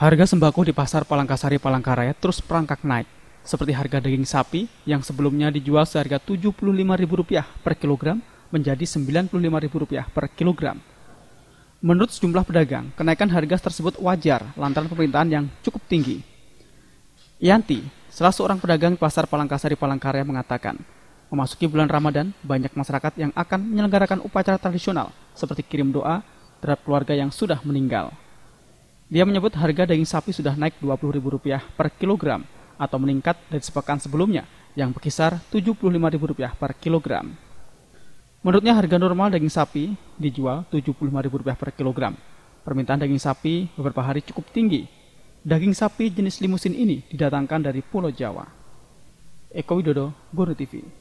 Harga sembako di pasar Palangkasari Palangkaraya terus perangkak naik, seperti harga daging sapi yang sebelumnya dijual seharga Rp75.000 per kilogram menjadi Rp95.000 per kilogram. Menurut sejumlah pedagang, kenaikan harga tersebut wajar lantaran pemerintahan yang cukup tinggi. Yanti, salah seorang pedagang di pasar Palangkasari Palangkaraya mengatakan, memasuki bulan Ramadan, banyak masyarakat yang akan menyelenggarakan upacara tradisional seperti kirim doa terhadap keluarga yang sudah meninggal. Dia menyebut harga daging sapi sudah naik Rp20.000 per kilogram atau meningkat dari sepekan sebelumnya yang berkisar Rp75.000 per kilogram. Menurutnya harga normal daging sapi dijual Rp75.000 per kilogram. Permintaan daging sapi beberapa hari cukup tinggi. Daging sapi jenis limusin ini didatangkan dari Pulau Jawa. Eko Widodo, Buru TV.